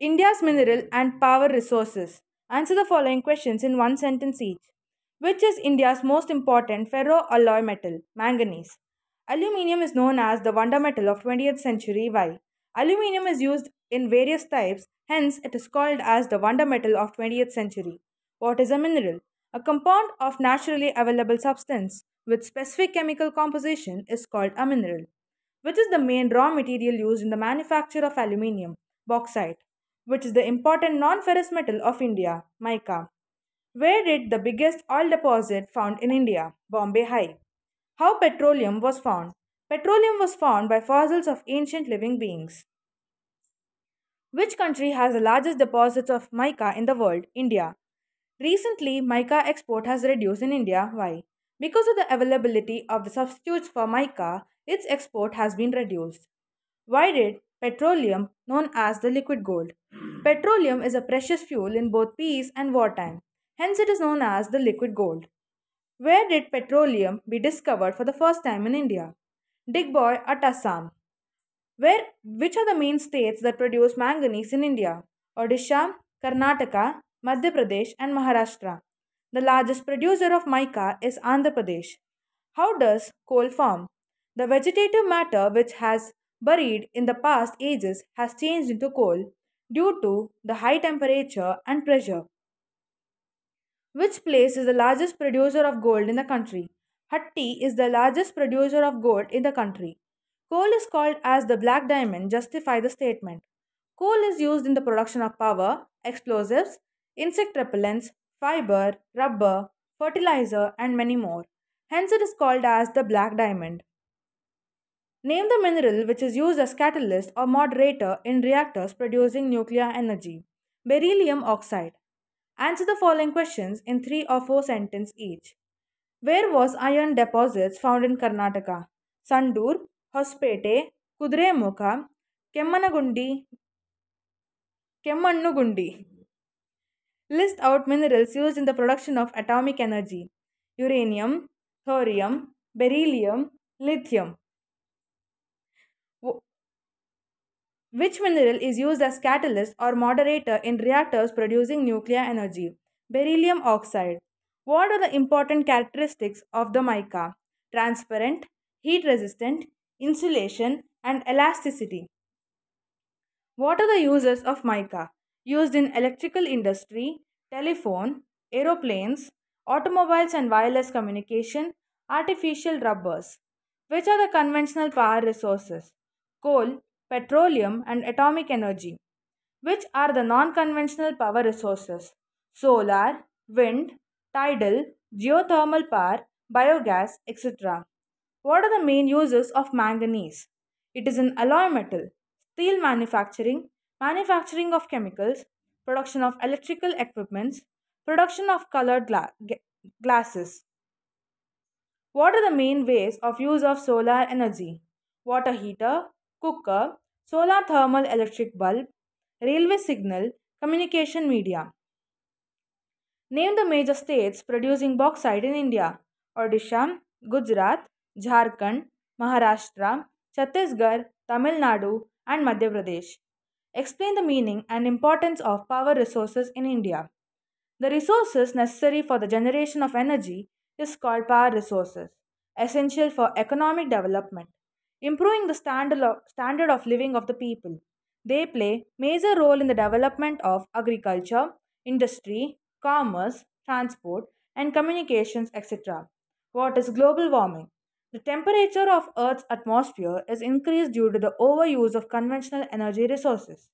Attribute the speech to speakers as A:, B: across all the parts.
A: India's mineral and power resources. Answer the following questions in one sentence each. Which is India's most important ferroalloy metal? Manganese. Aluminium is known as the wonder metal of 20th century. Why? Aluminium is used in various types, hence it is called as the wonder metal of 20th century. What is a mineral? A compound of naturally available substance with specific chemical composition is called a mineral. Which is the main raw material used in the manufacture of aluminium? Bauxite which is the important non-ferrous metal of India, mica. Where did the biggest oil deposit found in India? Bombay High. How petroleum was found? Petroleum was found by fossils of ancient living beings. Which country has the largest deposits of mica in the world? India. Recently, mica export has reduced in India. Why? Because of the availability of the substitutes for mica, its export has been reduced. Why did petroleum known as the liquid gold. Petroleum is a precious fuel in both peace and wartime. Hence it is known as the liquid gold. Where did petroleum be discovered for the first time in India? Digboy at Assam. Where, which are the main states that produce manganese in India? Odisha, Karnataka, Madhya Pradesh and Maharashtra. The largest producer of mica is Andhra Pradesh. How does coal form? The vegetative matter which has buried in the past ages has changed into coal due to the high temperature and pressure. Which place is the largest producer of gold in the country? Hatti is the largest producer of gold in the country. Coal is called as the black diamond, justify the statement. Coal is used in the production of power, explosives, insect repellents, fiber, rubber, fertilizer, and many more. Hence, it is called as the black diamond. Name the mineral which is used as catalyst or moderator in reactors producing nuclear energy. Beryllium oxide. Answer the following questions in 3 or 4 sentences each. Where was iron deposits found in Karnataka? Sandur, Hospete, Kudremukha, Kemmanagundi, Kemmannugundi. List out minerals used in the production of atomic energy. Uranium, thorium, beryllium, lithium. Which mineral is used as catalyst or moderator in reactors producing nuclear energy? Beryllium oxide. What are the important characteristics of the mica? Transparent, heat resistant, insulation, and elasticity. What are the uses of mica? Used in electrical industry, telephone, aeroplanes, automobiles and wireless communication, artificial rubbers. Which are the conventional power resources? Coal, petroleum, and atomic energy, which are the non conventional power resources solar, wind, tidal, geothermal power, biogas, etc. What are the main uses of manganese? It is an alloy metal, steel manufacturing, manufacturing of chemicals, production of electrical equipments, production of colored gla glasses. What are the main ways of use of solar energy? Water heater, cooker, solar thermal electric bulb, railway signal, communication media. Name the major states producing bauxite in India. Odisha, Gujarat, Jharkhand, Maharashtra, Chhattisgarh, Tamil Nadu and Madhya Pradesh. Explain the meaning and importance of power resources in India. The resources necessary for the generation of energy is called power resources, essential for economic development improving the standard of living of the people. They play major role in the development of agriculture, industry, commerce, transport, and communications, etc. What is global warming? The temperature of Earth's atmosphere is increased due to the overuse of conventional energy resources.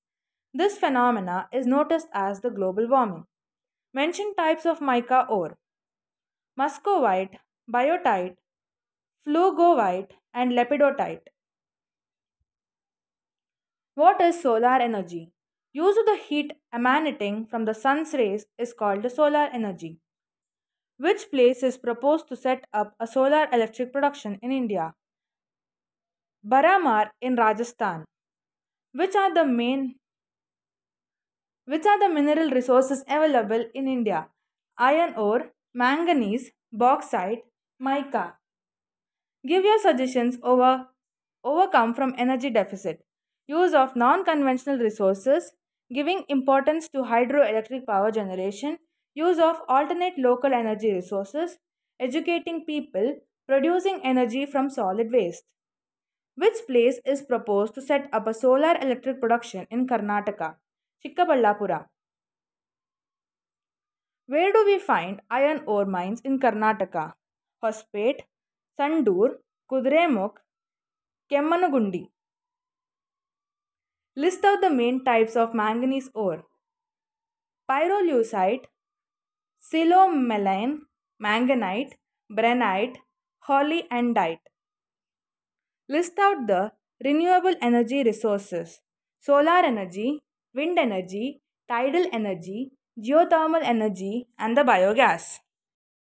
A: This phenomena is noticed as the global warming. Mention types of mica ore. Muscovite, biotite, phlogovite, and lepidotite. What is solar energy? Use of the heat emanating from the sun's rays is called solar energy. Which place is proposed to set up a solar electric production in India? Baramar in Rajasthan. Which are the main which are the mineral resources available in India? Iron ore, manganese, bauxite, mica. Give your suggestions over overcome from energy deficit, use of non-conventional resources, giving importance to hydroelectric power generation, use of alternate local energy resources, educating people, producing energy from solid waste. Which place is proposed to set up a solar electric production in Karnataka? Chikkaballapura. Where do we find iron ore mines in Karnataka? Phosphate, Sandur, Kudremukh, Kemmanugundi. List out the main types of manganese ore. pyrolusite, silomeline, manganite, brenite, holly List out the renewable energy resources. Solar energy, wind energy, tidal energy, geothermal energy and the biogas.